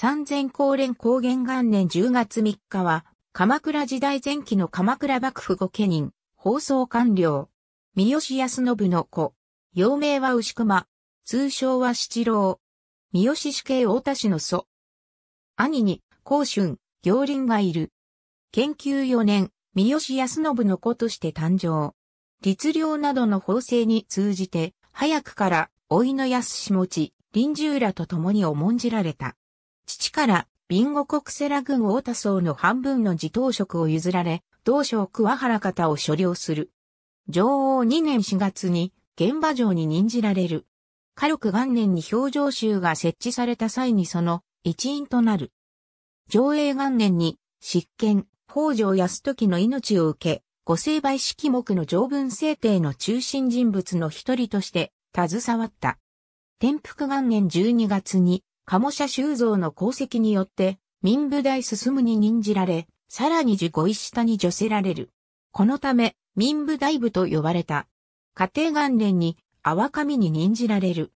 三千光連高原元年10月3日は、鎌倉時代前期の鎌倉幕府御家人、放送官僚。三好康信の子。幼名は牛熊。通称は七郎。三好死刑大田氏の祖。兄に、甲春、行林がいる。研究4年、三好康信の子として誕生。律令などの法制に通じて、早くから、老いの安持ち、臨終らと共に重んじられた。父からビンゴ国セラ軍太田荘の半分の自頭職を譲られ、同省桑原方を所領する。女王2年4月に、現場上に任じられる。火力元年に表情集が設置された際にその一員となる。上映元年に、執権、北条泰時の命を受け、御成敗式目の条文制定の中心人物の一人として、携わった。天福元年12月に、鴨社修造の功績によって、民部大進むに任じられ、さらに自己下に助せられる。このため、民部大部と呼ばれた。家庭元年に、阿波神に任じられる。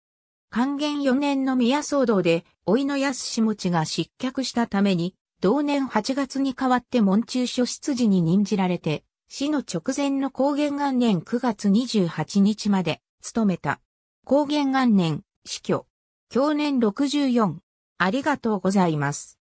還元四年の宮騒動で、老いの安下持が失脚したために、同年8月に代わって門中書執事に任じられて、死の直前の高原元年9月28日まで、務めた。高原元年、死去。去年64。ありがとうございます。